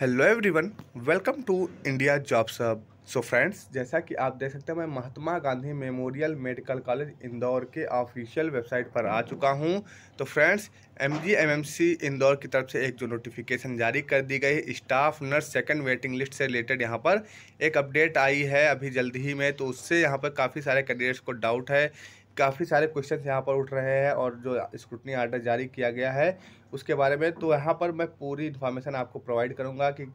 hello everyone welcome to India job सब so friends जैसा कि आप देख सकते हैं मैं Mahatma Gandhi memorial medical college Indore के ऑफिशियल वेबसाइट पर आ चुका हूं तो फ्रेंड्स एमजीएमएमसी इंदौर की तरफ से एक जो नोटिफिकेशन जारी कर दी गई staff nurse second waiting list से रिलेटेड यहां पर एक अपडेट आई है अभी जल्दी ही में तो उससे यहाँ पर काफ़ी सारे कैंडिडेट्स को डाउट है काफ़ी सारे क्वेश्चन यहाँ पर उठ रहे हैं और जो स्क्रूटनी आर्डर जारी किया गया है उसके बारे में तो यहाँ पर मैं पूरी इन्फॉर्मेशन आपको प्रोवाइड करूँगा कि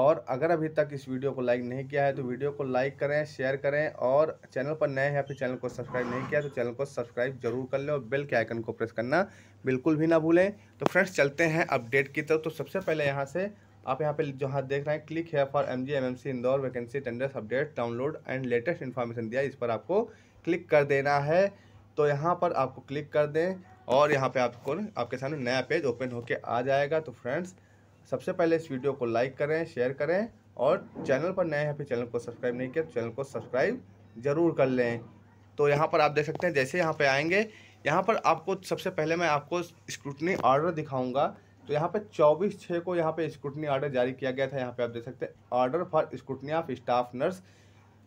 और अगर अभी तक इस वीडियो को लाइक नहीं किया है तो वीडियो को लाइक करें शेयर करें और चैनल पर नए हैं फिर चैनल को सब्सक्राइब नहीं किया तो चैनल को सब्सक्राइब जरूर कर लें और बेल के आइकन को प्रेस करना बिल्कुल भी ना भूलें तो फ्रेंड्स चलते हैं अपडेट की तरफ तो सबसे पहले यहाँ से आप यहाँ पे जो देख रहे हैं क्लिक है for M G M M C Indore vacancy tenders update download and latest information दिया इस पर आपको क्लिक कर देना है तो यहाँ पर आपको क्लिक कर दें और यहाँ पे आपको आपके सामने नया पेज ओपन होके आ जाएगा तो फ्रेंड्स सबसे पहले इस वीडियो को लाइक करें शेयर करें और चैनल पर नए हैं फिर चैनल को सब्सक्राइब नहीं किया तो चैनल को सब्सक्राइब ज़रूर कर लें तो यहाँ पर आप देख सकते हैं जैसे यहाँ पे आएंगे यहाँ पर आपको सबसे पहले मैं आपको स्क्रूटनी ऑर्डर दिखाऊँगा तो यहाँ पे 24 छः को यहाँ पे स्क्रूटनी ऑर्डर जारी किया गया था यहाँ पे आप देख सकते हैं order for scrutiny of staff nurse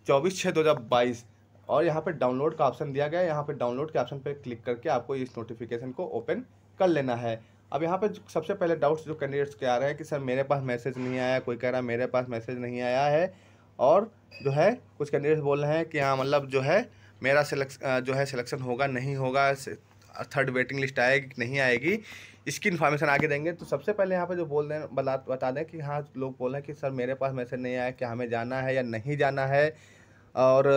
24 छः 2022 और यहाँ पर डाउनलोड का ऑप्शन दिया गया है यहाँ पर डाउनलोड के ऑप्शन पर क्लिक करके आपको इस नोटिफिकेशन को ओपन कर लेना है अब यहाँ पर सबसे पहले डाउट्स जो कैंडिडेट्स के आ रहे हैं कि सर मेरे पास मैसेज नहीं आया कोई कह रहा है मेरे पास मैसेज नहीं आया है और जो है कुछ कैंडिडेट्स बोल रहे हैं कि हाँ मतलब जो है मेरा सिलेक्स जो है सिलेक्शन होगा नहीं होगा थर्ड वेटिंग लिस्ट आएगी कि नहीं आएगी इसकी इन्फॉर्मेशन आगे देंगे तो सबसे पहले यहाँ पर जो बोल दें बता बता दें कि हाँ लोग बोल रहे हैं कि सर मेरे पास मैसेज नहीं आया कि हमें जाना है या नहीं जाना है और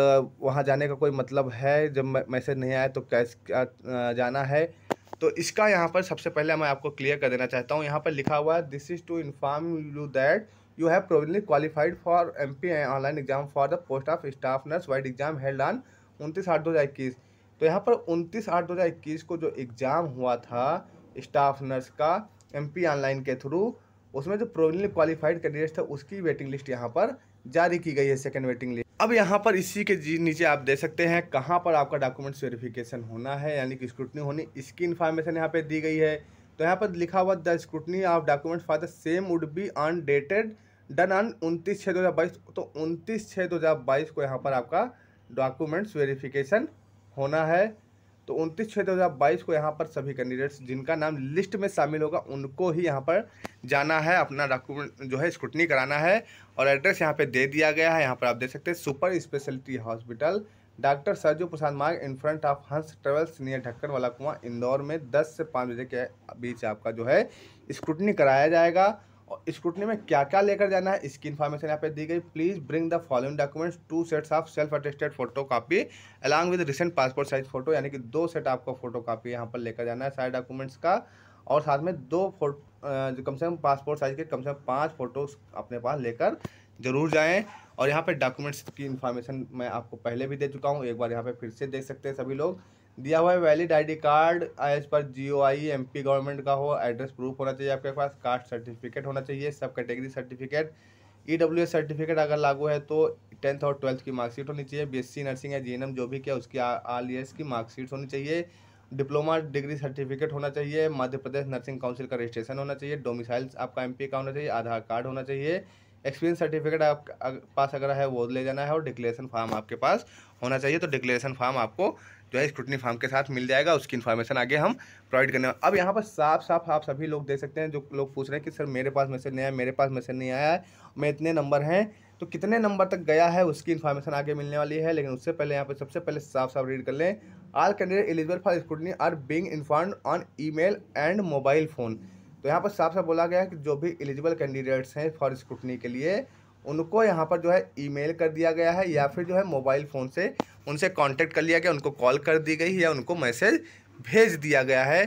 वहाँ जाने का कोई मतलब है जब मैसेज नहीं आया तो कैसे जाना है तो इसका यहाँ पर सबसे पहले मैं आपको क्लियर कर देना चाहता हूँ यहाँ पर लिखा हुआ है this is to inform you that you have provisionally qualified for M P online exam for the post of staff nurse vide exam held on उनतीस आठ दो हज़ार इक्कीस तो यहाँ पर उनतीस आठ दो हज़ार इक्कीस को जो एग्ज़ाम हुआ था स्टाफ नर्स का एम पी ऑनलाइन के थ्रू उसमें जो प्रोविजनली क्वालिफाइड कैंडिडेट्स थे उसकी वेटिंग लिस्ट यहाँ पर जारी की गई है सेकेंड वेटिंग लिस्ट अब यहाँ पर इसी के जी नीचे आप दे सकते हैं कहाँ पर आपका डॉक्यूमेंट्स वेरिफिकेशन होना है यानी कि स्क्रूटनी होनी इसकी इन्फॉर्मेशन यहाँ पे दी गई है तो यहाँ पर लिखा हुआ the scrutiny of documents for the same would be on dated done on उनतीस छः दो हज़ार बाईस तो उनतीस छः दो हज़ार बाईस को यहाँ पर आपका डॉक्यूमेंट्स वेरीफिकेशन होना है तो उनतीस छः दो हज़ार बाईस को यहाँ पर सभी कैंडिडेट्स जिनका नाम लिस्ट में शामिल होगा उनको ही यहाँ पर जाना है अपना डॉक्यूमेंट जो है स्क्रूटनी कराना है और एड्रेस यहाँ पे दे दिया गया है यहाँ पर आप देख सकते हैं super speciality hospital doctor Sarju Prasad Marg in front of Hans travels near Dhakkan wala कुआं इंदौर में दस से पाँच बजे के बीच आपका जो है स्क्रूटनी कराया जाएगा स्क्रूटनी में क्या क्या लेकर जाना है इसकी इन्फॉर्मेशन यहाँ पे दी गई please bring the following documents two sets of self attested photo copy along with recent passport size photo यानी कि दो सेट आपको फोटो कापी यहाँ पर लेकर जाना है सारे डॉक्यूमेंट्स का और साथ में दो फोटो कम से कम पासपोर्ट साइज के कम से कम पाँच फोटो अपने पास लेकर ज़रूर जाएँ और यहाँ पर डॉक्यूमेंट्स की इन्फॉर्मेशन मैं आपको पहले भी दे चुका हूँ एक बार यहाँ पर फिर से देख सकते हैं सभी लोग दिया हुआ है valid ID card as per GOI MP government का हो एड्रेस प्रूफ होना चाहिए आपके पास कास्ट सर्टिफिकेट होना चाहिए सब category certificate E W S certificate अगर लागू है तो टेंथ और ट्वेल्थ की मार्कशीट होनी चाहिए बीएससी नर्सिंग या जीएनएम जो भी किया उसकी आल ईयर्स e की मार्कशीट होनी चाहिए डिप्लोमा डिग्री सर्टिफिकेट होना चाहिए मध्य प्रदेश नर्सिंग काउंसिल का रजिस्ट्रेशन होना चाहिए डोमिसाइल आपका एमपी का होना चाहिए आधार कार्ड होना चाहिए एक्सपीरियंस सर्टिफिकेट आप पास अगर है वो ले जाना है और डिक्लेरेशन फॉर्म आपके पास होना चाहिए तो डिक्लेरेशन फॉर्म आपको जो है स्क्रूटनी फार्म के साथ मिल जाएगा उसकी इन्फॉर्मेशन आगे हम प्रोवाइड करने अब यहाँ पर साफ साफ आप सभी लोग देख सकते हैं जो लोग पूछ रहे हैं कि सर मेरे पास मैसेज नहीं आया मेरे पास मैसेज नहीं आया है मैं इतने नंबर हैं तो कितने नंबर तक गया है उसकी इन्फॉर्मेशन आगे मिलने वाली है लेकिन उससे पहले यहाँ पर सबसे पहले साफ साफ रीड कर लें all candidate eligible for scrutiny are being inform on mail and mobile phone तो यहाँ पर साफ साफ बोला गया है कि जो भी एलिजिबल कैंडिडेट्स हैं फॉर स्क्रूटनी के लिए उनको यहाँ पर जो है ईमेल कर दिया गया है या फिर जो है मोबाइल फ़ोन से उनसे कांटेक्ट कर लिया गया उनको कॉल कर दी गई या उनको मैसेज भेज दिया गया है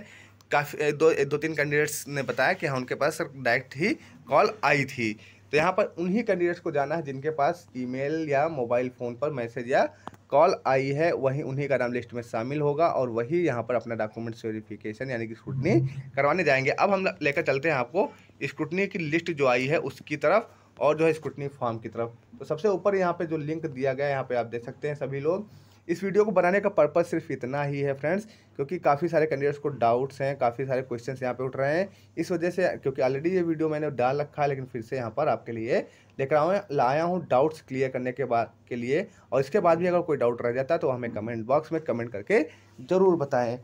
काफ़ी दो दो तीन कैंडिडेट्स ने बताया कि हाँ उनके पास डायरेक्ट ही कॉल आई थी तो यहाँ पर उन्हीं कैंडिडेट्स को जाना है जिनके पास ईमेल या मोबाइल फ़ोन पर मैसेज या कॉल आई है वहीं उन्हीं का नाम लिस्ट में शामिल होगा और वही यहाँ पर अपना डॉक्यूमेंट्स वेरिफिकेशन यानी कि स्क्रूटनी करवाने जाएंगे अब हम लेकर चलते हैं आपको स्क्रूटनी की लिस्ट जो आई है उसकी तरफ और जो है स्क्रूटनी फार्म की तरफ तो सबसे ऊपर यहाँ पे जो लिंक दिया गया है यहाँ पे आप देख सकते हैं सभी लोग इस वीडियो को बनाने का पर्पज़ सिर्फ इतना ही है फ्रेंड्स क्योंकि काफ़ी सारे कैंडिडेट्स को डाउट्स हैं काफ़ी सारे क्वेश्चंस यहाँ पे उठ रहे हैं इस वजह से क्योंकि ऑलरेडी ये वीडियो मैंने डाल रखा है लेकिन फिर से यहाँ पर आपके लिए लेकर आऊँ लाया हूँ डाउट्स क्लियर करने के बाद के लिए और इसके बाद भी अगर कोई डाउट रह जाता है तो हमें कमेंट बॉक्स में कमेंट करके ज़रूर बताएँ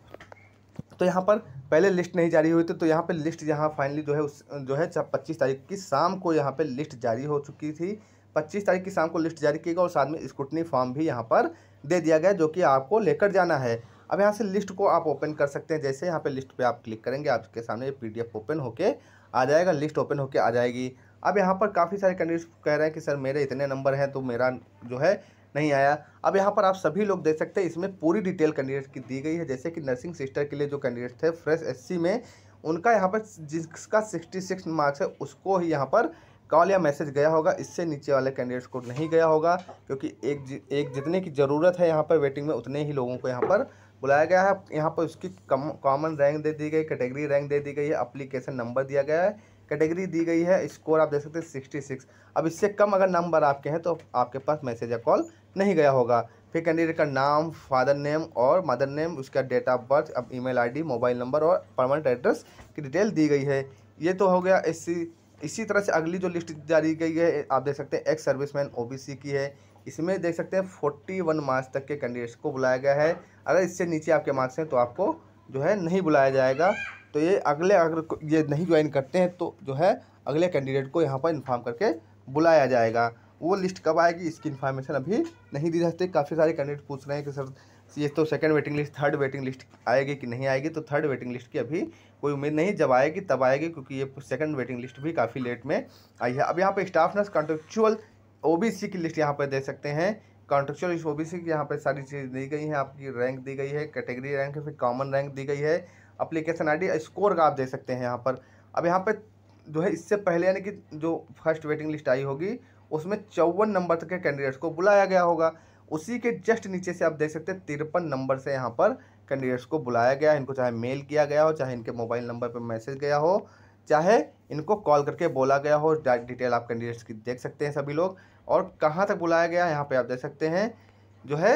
तो यहाँ पर पहले लिस्ट नहीं जारी हुई थी तो यहाँ पे लिस्ट यहाँ फाइनली जो है उस जो है पच्चीस तारीख की शाम को यहाँ पे लिस्ट जारी हो चुकी थी पच्चीस तारीख की शाम को लिस्ट जारी की गई और साथ में स्कूटनी फॉर्म भी यहाँ पर दे दिया गया जो कि आपको लेकर जाना है अब यहाँ से लिस्ट को आप ओपन कर सकते हैं जैसे यहाँ पे लिस्ट पे आप क्लिक करेंगे आपके सामने ये पीडीएफ ओपन होके आ जाएगा लिस्ट ओपन होके आ जाएगी अब यहाँ पर काफ़ी सारे कैंडिडेट्स कह रहे हैं कि सर मेरे इतने नंबर हैं तो मेरा जो है नहीं आया अब यहाँ पर आप सभी लोग देख सकते हैं इसमें पूरी डिटेल कैंडिडेट की दी गई है जैसे कि नर्सिंग सिस्टर के लिए जो कैंडिडेट थे फ्रेश एस में उनका यहाँ पर जिसका सिक्सटी सिक्स मार्क्स है उसको ही यहाँ पर कॉल या मैसेज गया होगा इससे नीचे वाले कैंडिडेट्स को नहीं गया होगा क्योंकि एक जि, एक जितने की ज़रूरत है यहाँ पर वेटिंग में उतने ही लोगों को यहाँ पर बुलाया गया है यहाँ पर उसकी कॉमन रैंक दे दी गई कैटेगरी रैंक दे दी गई है अप्लीकेशन नंबर दिया गया है कैटेगरी दी गई है स्कोर आप देख सकते हैं सिक्सटी सिक्स अब इससे कम अगर नंबर आपके हैं तो आपके पास मैसेज या कॉल नहीं गया होगा फिर कैंडिडेट का नाम फादर नेम और मदर नेम उसका डेट ऑफ बर्थ अब ईमेल आईडी मोबाइल नंबर और परमानेंट एड्रेस की डिटेल दी गई है ये तो हो गया एस इसी तरह से अगली जो लिस्ट जारी की है आप देख सकते हैं एक्स सर्विस मैन की है इसमें देख सकते हैं फोर्टी वन मार्क्स तक के कैंडिडेट्स को बुलाया गया है अगर इससे नीचे आपके मार्क्स हैं तो आपको जो है नहीं बुलाया जाएगा तो ये अगले अगर ये नहीं ज्वाइन करते हैं तो जो है अगले कैंडिडेट को यहाँ पर इन्फॉर्म करके बुलाया जाएगा वो लिस्ट कब आएगी इसकी इन्फॉर्मेशन अभी नहीं दी जाती काफ़ी सारे कैंडिडेट पूछ रहे हैं कि सर ये तो second waiting list third waiting list आएगी कि नहीं आएगी तो थर्ड वेटिंग लिस्ट की अभी कोई उम्मीद नहीं जब आएगी तब आएगी क्योंकि ये सेकंड वेटिंग लिस्ट भी काफ़ी लेट में आई है अब यहाँ पर स्टाफ नर्स कॉन्ट्रेक्चुअल ओ की लिस्ट यहाँ पर दे सकते हैं कॉन्ट्रेक्चुअल ओ बी सी की यहाँ पर सारी चीज़ दी गई है आपकी रैंक दी गई है कैटेगरी रैंक है फिर कॉमन रैंक दी गई है अप्लीकेशन आई स्कोर का आप देख सकते हैं यहाँ पर अब यहाँ पर जो है इससे पहले यानी कि जो फर्स्ट वेटिंग लिस्ट आई होगी उसमें चौवन नंबर तक के कैंडिडेट्स को बुलाया गया होगा उसी के जस्ट नीचे से आप देख सकते हैं तिरपन नंबर से यहाँ पर कैंडिडेट्स को बुलाया गया इनको चाहे मेल किया गया हो चाहे इनके मोबाइल नंबर पर मैसेज गया हो चाहे इनको कॉल करके बोला गया हो डिटेल आप कैंडिडेट्स की देख सकते हैं सभी लोग और कहाँ तक बुलाया गया यहाँ पर आप देख सकते हैं जो है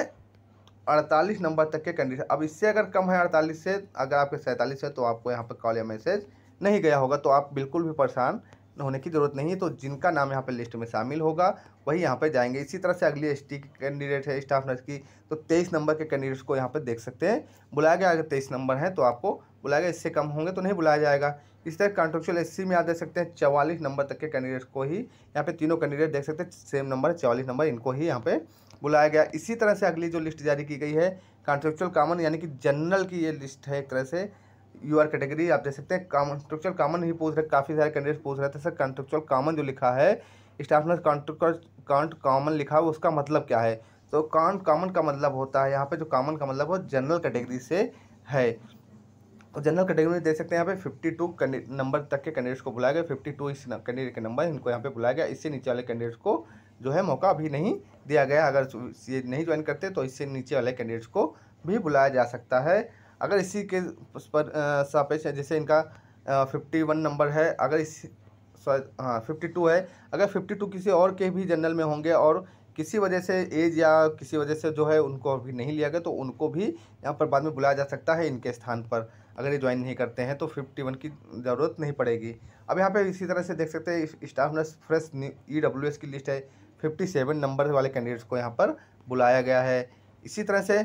अड़तालीस नंबर तक के कंडीशन अब इससे अगर कम है अड़तालीस से अगर आपके सैंतालीस है तो आपको यहाँ पर कॉल या मैसेज नहीं गया होगा तो आप बिल्कुल भी परेशान होने की ज़रूरत नहीं है तो जिनका नाम यहाँ पर लिस्ट में शामिल होगा वही यहाँ पर जाएंगे इसी तरह से अगली एस टी कैंडिडेट है स्टाफ नर्स की तो तेईस नंबर के कैंडिडेट्स को यहाँ पर देख सकते हैं बुलाया गया अगर तेईस नंबर है तो आपको बुलाया गया इससे कम होंगे तो नहीं बुलाया जाएगा इस तरह कॉन्ट्रेक्चुअल एस में आप देख सकते हैं चवालीस नंबर तक के कैंडिडेट को ही यहाँ पे तीनों कैंडिडेट देख सकते हैं सेम नंबर चवालीस नंबर इनको ही यहाँ पे बुलाया गया इसी तरह से अगली जो लिस्ट जारी की गई है कॉन्ट्रेक्चुअल कामन यानी कि जनरल की ये लिस्ट है एक तरह से यू आर कैटेगरी आप देख सकते हैं कॉन्ट्रेक्चुअल कामन ही पूछ रहे काफ़ी सारे कैंडिडेट पूछ रहे थे सर कॉन्ट्रेक्चुअल कामन जो लिखा है स्टाफ नर्स काउंट कॉमन लिखा है उसका मतलब क्या है तो काउंट कॉमन का मतलब होता है यहाँ पे जो कॉमन का मतलब हो जनरल कैटेगरी से है तो जनरल कैटेगरी देख सकते हैं यहाँ पे फिफ्टी टू नंबर तक के कैंडिडेट्स को बुलाया गया फिफ्टी टू इस कैंडिडेट के नंबर इनको यहाँ पे बुलाया गया इससे नीचे वाले कैंडिडेट्स को जो है मौका अभी नहीं दिया गया अगर ये नहीं ज्वाइन करते तो इससे नीचे वाले कैंडिडेट्स को भी बुलाया जा सकता है अगर इसी के उस पर सापेक्ष जैसे इनका फिफ्टी वन नंबर है अगर इस हाँ फिफ्टी टू है अगर फिफ्टी टू किसी और के भी जनरल में होंगे और किसी वजह से एज या किसी वजह से जो है उनको अभी नहीं लिया गया तो उनको भी यहाँ पर बाद में बुलाया जा सकता है इनके स्थान पर अगर ये ज्वाइन नहीं करते हैं तो फिफ्टी वन की ज़रूरत नहीं पड़ेगी अब यहाँ पे इसी तरह से देख सकते हैं staff nurse fresh E W S की लिस्ट है फिफ्टी सेवन नंबर वाले कैंडिडेट्स को यहाँ पर बुलाया गया है इसी तरह से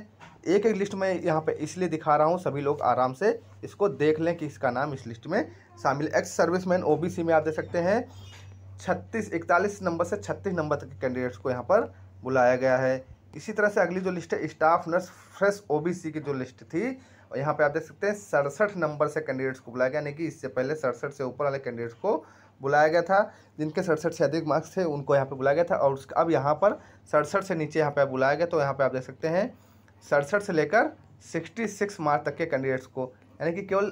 एक एक लिस्ट में यहाँ पे इसलिए दिखा रहा हूँ सभी लोग आराम से इसको देख लें कि इसका नाम इस लिस्ट में शामिल एक्स सर्विसमैन ओबीसी में आप देख सकते हैं छत्तीस इकतालीस नंबर से छत्तीस नंबर तक के कैंडिडेट्स को यहाँ पर बुलाया गया है इसी तरह से अगली जो लिस्ट है स्टाफ नर्स फ्रेश ओबीसी की जो लिस्ट थी और यहाँ पे आप देख सकते हैं सड़सठ नंबर से कैंडिडेट्स को बुलाया गया यानी कि इससे पहले सड़सठ से ऊपर वाले कैंडिडेट्स को बुलाया गया था जिनके सड़सठ से अधिक मार्क्स थे उनको यहाँ पर बुलाया गया था और अब यहाँ पर सड़सठ से नीचे यहाँ पर बुलाया गया तो यहाँ पर आप देख सकते हैं सड़सठ से लेकर सिक्सटी सिक्स मार्क्स तक के कैंडिडेट्स को यानी कि केवल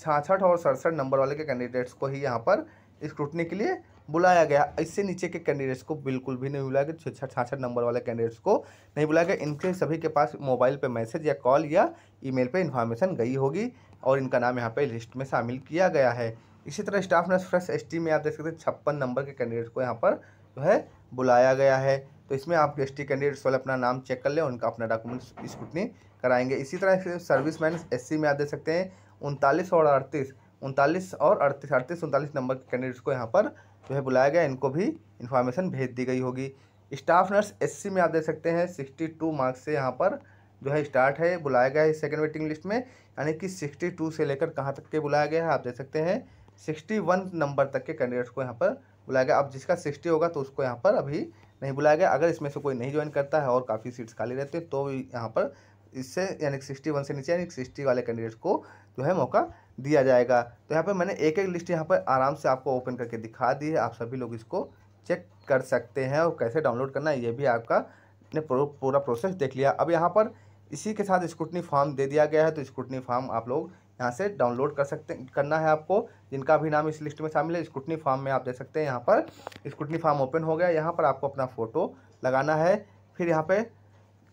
छाछठ और सड़सठ नंबर वाले के कैंडिडेट्स को ही यहाँ पर स्क्रूटनी के लिए बुलाया गया इससे नीचे के कैंडिडेट्स को बिल्कुल भी नहीं बुलाया गया छः छः नंबर वाले कैंडिडेट्स को नहीं बुलाया गया इनके सभी के पास मोबाइल पर मैसेज या कॉल या ई मेल इन्फॉर्मेशन गई होगी और इनका नाम यहाँ पर लिस्ट में शामिल किया गया है इसी तरह स्टाफ नर्स फ्रेश एस में आप देख सकते हैं छप्पन नंबर के कैंडिडेट्स को यहाँ पर जो है बुलाया गया है तो इसमें आप एस टी कैंडिडेट्स वाले अपना नाम चेक कर लें उनका अपना डॉक्यूमेंट्स स्क्रूटनी कराएंगे इसी तरह सर्विस मैन एस में आप देख सकते हैं उनतालीस और अड़तीस उनतालीस और अड़तीस अड़तीस उनतालीस नंबर के कैंडिडेट्स को यहाँ पर जो है बुलाया गया इनको भी इन्फॉर्मेशन भेज दी गई होगी स्टाफ नर्स एससी में आप देख सकते हैं सिक्सटी टू मार्क्स से यहाँ पर जो है स्टार्ट है बुलाया गया है सेकेंड वेटिंग लिस्ट में यानी कि सिक्सटी टू से लेकर कहाँ तक के बुलाया गया है आप देख सकते हैं सिक्सटी वन नंबर तक के कैंडिडेट्स को यहाँ पर बुलाया गया अब जिसका सिक्सटी होगा तो उसको यहाँ पर अभी नहीं बुलाया गया अगर इसमें से कोई नहीं ज्वाइन करता है और काफ़ी सीट्स खाली रहती है तो यहाँ पर इससे यानी सिक्सटी वन से नीचे यानी सिक्सटी वाले कैंडिडेट को जो है मौका दिया जाएगा तो यहाँ पर मैंने एक एक लिस्ट यहाँ पर आराम से आपको ओपन करके दिखा दी है आप सभी लोग इसको चेक कर सकते हैं और कैसे डाउनलोड करना है ये भी आपका ने पूरा प्रोसेस देख लिया अब यहाँ पर इसी के साथ स्कूटनी फॉर्म दे दिया गया है तो स्कूटनी फॉर्म आप लोग यहाँ से डाउनलोड कर सकते करना है आपको जिनका भी नाम इस लिस्ट में शामिल है स्कूटनी फॉर्म में आप देख सकते हैं यहाँ पर स्कूटनी फॉर्म ओपन हो गया यहाँ पर आपको अपना फ़ोटो लगाना है फिर यहाँ पर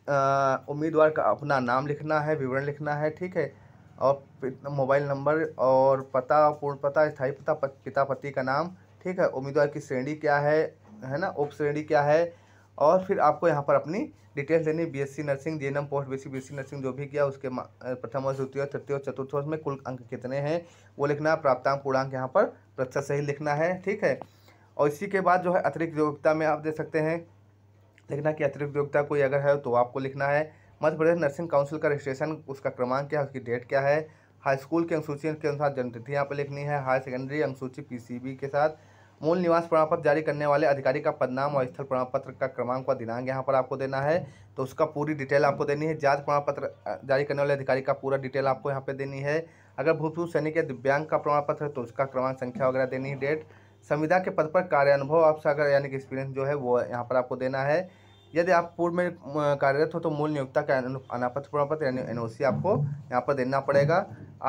उम्मीदवार का अपना नाम लिखना है विवरण लिखना है ठीक है और मोबाइल नंबर और पता पूर्ण पता स्थायी पता पिता पति का नाम ठीक है उम्मीदवार की श्रेणी क्या है है ना उप श्रेणी क्या है और फिर आपको यहाँ पर अपनी डिटेल्स देनी BSc nursing M post BSc nursing जो भी किया उसके प्रथम वर्ष द्वितीय तृतीय और चतुर्थ वर्ष में कुल अंक कितने हैं वो लिखना है प्राप्तांक पूर्णांक यहाँ पर प्रतिशत सही लिखना है ठीक है और इसी के बाद जो है अतिरिक्त योग्यता में आप दे सकते हैं लिखना कि अतिरिक्त योग्यता कोई अगर है तो आपको लिखना है मध्य प्रदेश नर्सिंग काउंसिल का रजिस्ट्रेशन उसका क्रमांक क्या है उसकी डेट क्या है हाई स्कूल की अनुसूची के अनुसार जन्मतिथि यहाँ पर लिखनी है हायर सेकेंडरी अनुसूची पीसीबी के साथ मूल निवास प्रमाण पत्र जारी करने वाले अधिकारी का पदनाम और स्थल प्रमाण पत्र का क्रमांक व दिनांक यहाँ पर आपको देना है तो उसका पूरी डिटेल आपको देनी है जांच प्रमाण पत्र जारी करने वाले अधिकारी का पूरा डिटेल आपको यहाँ पे देनी है अगर भूतपूर्व सैनिक या दिव्यांग का प्रमाण पत्र है तो उसका क्रमांक संख्या वगैरह देनी है डेट संविदा के पद पर कार्य अनुभव आप सागर यानी कि एक्सपीरियंस जो है वो यहाँ पर आपको देना है यदि आप पूर्व में कार्यरत हो तो मूल नियोक्ता का अनापत्र प्रमाण पत्र यानी एन आपको यहाँ पर देना पड़ेगा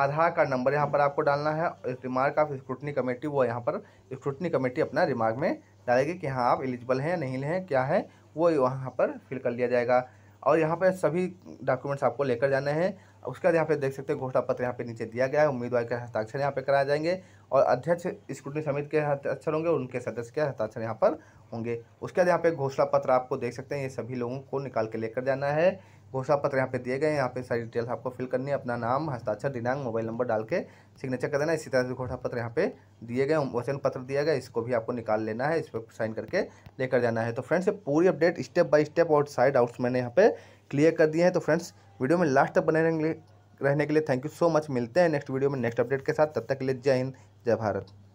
आधार कार्ड नंबर यहाँ पर आपको डालना है रिमार्क ऑफ स्क्रूटनी कमेटी वो यहाँ पर स्क्रूटनी कमेटी अपना रिमार्क में डालेगी कि हाँ आप एलिजिबल हैं नहीं हैं क्या है वो यहाँ पर फिल कर लिया जाएगा और यहाँ पर सभी डॉक्यूमेंट्स आपको लेकर जाने हैं उसके बाद यहाँ पे देख सकते हैं घोषणा पत्र यहाँ पे नीचे दिया गया है उम्मीदवार के हस्ताक्षर यहाँ पे कराए जाएंगे और अध्यक्ष स्क्रूटनी समिति के हस्ताक्षर होंगे और उनके सदस्य के हस्ताक्षर यहाँ पर होंगे उसके बाद यहाँ पे घोषणा पत्र आपको देख सकते हैं ये सभी लोगों को निकाल के लेकर जाना है घोषणा पत्र यहाँ पे दिए गए हैं यहाँ पे सारी डिटेल आपको फिल करनी है अपना नाम हस्ताक्षर दिनांक मोबाइल नंबर डाल के सिग्नेचर कर देना इसी तरह से घोषणा पत्र यहाँ पे दिए गए वचन पत्र दिया गया इसको भी आपको निकाल लेना है इस पर साइन करके लेकर जाना है तो फ्रेंड्स पूरी अपडेट स्टेप बाय स्टेप और साइड आउट्स मैंने यहाँ पे क्लियर कर दिए हैं तो फ्रेंड्स वीडियो में लास्ट तक बने रहेंगे रहने के लिए थैंक यू सो मच मिलते हैं नेक्स्ट वीडियो में नेक्स्ट अपडेट के साथ तब तक के लिए जय हिंद जय भारत